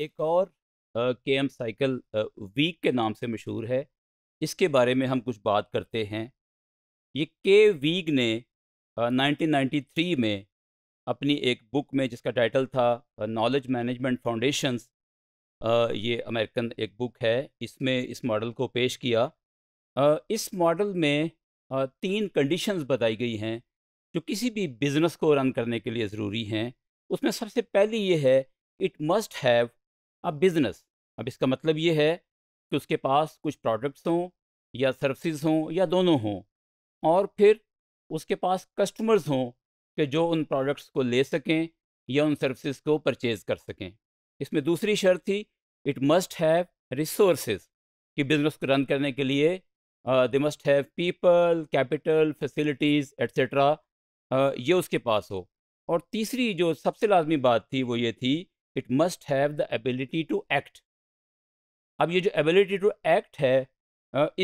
एक और के एम साइकिल वीक के नाम से मशहूर है इसके बारे में हम कुछ बात करते हैं ये के वीग ने uh, 1993 में अपनी एक बुक में जिसका टाइटल था नॉलेज मैनेजमेंट फाउंडेशंस ये अमेरिकन एक बुक है इसमें इस मॉडल को पेश किया uh, इस मॉडल में uh, तीन कंडीशंस बताई गई हैं जो किसी भी बिज़नेस को रन करने के लिए ज़रूरी हैं उसमें सबसे पहली ये है इट मस्ट हैव अब बिज़नेस अब इसका मतलब ये है कि उसके पास कुछ प्रोडक्ट्स हों या सर्विसेज हों या दोनों हों और फिर उसके पास कस्टमर्स हों कि जो उन प्रोडक्ट्स को ले सकें या उन सर्विसेज को परचेज़ कर सकें इसमें दूसरी शर्त थी इट मस्ट हैव रिसोर्सेज कि बिज़नेस को रन करने के लिए they must have people capital facilities etcetera ये उसके पास हो और तीसरी जो सबसे लाजमी बात थी वो ये थी it must have the ability to act अब ये जो एबिलिटी टू एक्ट है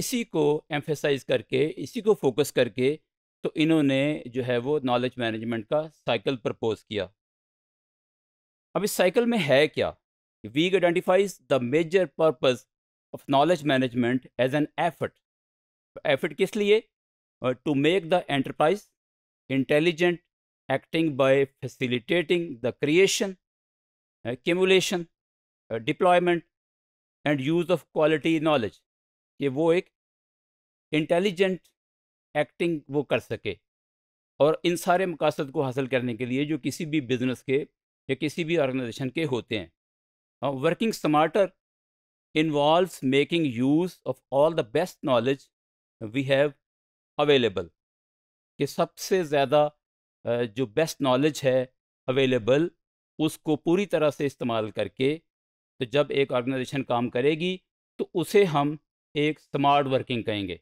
इसी को एम्फेसाइज करके इसी को फोकस करके तो इन्होंने जो है वो नॉलेज मैनेजमेंट का साइकिल प्रपोज किया अब इस साइकिल में है क्या Wiig identifies the major purpose of knowledge management as an effort effort किस लिए to make the enterprise intelligent acting by facilitating the creation accumulation deployment and use of quality knowledge कि वो एक इंटेलिजेंट एक्टिंग वो कर सके और इन सारे मकासद को हासिल करने के लिए जो किसी भी बिजनेस के या किसी भी ऑर्गेनाइजेशन के होते हैं working smarter involves making use of all the best knowledge we have available कि सबसे ज़्यादा जो बेस्ट नॉलेज है अवेलेबल उसको पूरी तरह से इस्तेमाल करके तो जब एक ऑर्गेनाइजेशन काम करेगी तो उसे हम एक स्मार्ट वर्किंग कहेंगे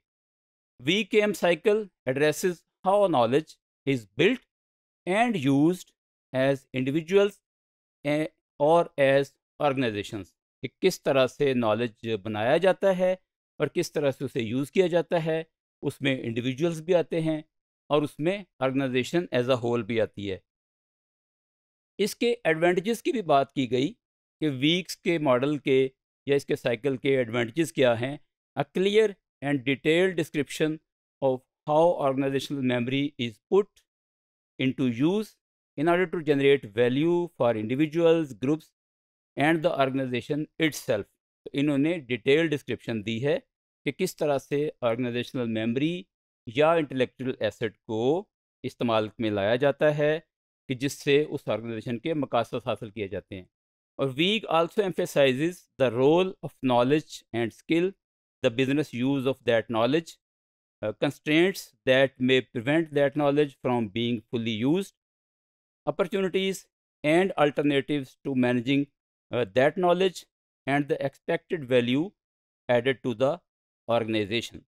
we K M cycle address how knowledge is built and use as individuals और एज ऑर्गेनाइजेशंस कि किस तरह से नॉलेज बनाया जाता है और किस तरह से उसे यूज़ किया जाता है उसमें इंडिविजुअल्स भी आते हैं और उसमें ऑर्गेनाइजेशन एज अ होल भी आती है इसके एडवांटेजेस की भी बात की गई कि वीक्स के मॉडल के या इसके साइकिल के एडवांटेजेस क्या हैं a clear and detailed description of how organizational memory is put use in order to generate value for individual groups and the the organization self तो इन्होंने डिटेल डिस्क्रिप्शन दी है कि किस तरह से ऑर्गेनाइजेशनल मेमोरी या इंटेलेक्चुअल एसेट को इस्तेमाल में लाया जाता है कि जिससे उस ऑर्गेनाइजेशन के मकासद हासिल किए जाते हैं और Wiig also emphasize the role of knowledge and skill the business use of that knowledge constraints that may prevent that knowledge from being fully use opportunities and alternative to managing that knowledge and the expected value added to the organisation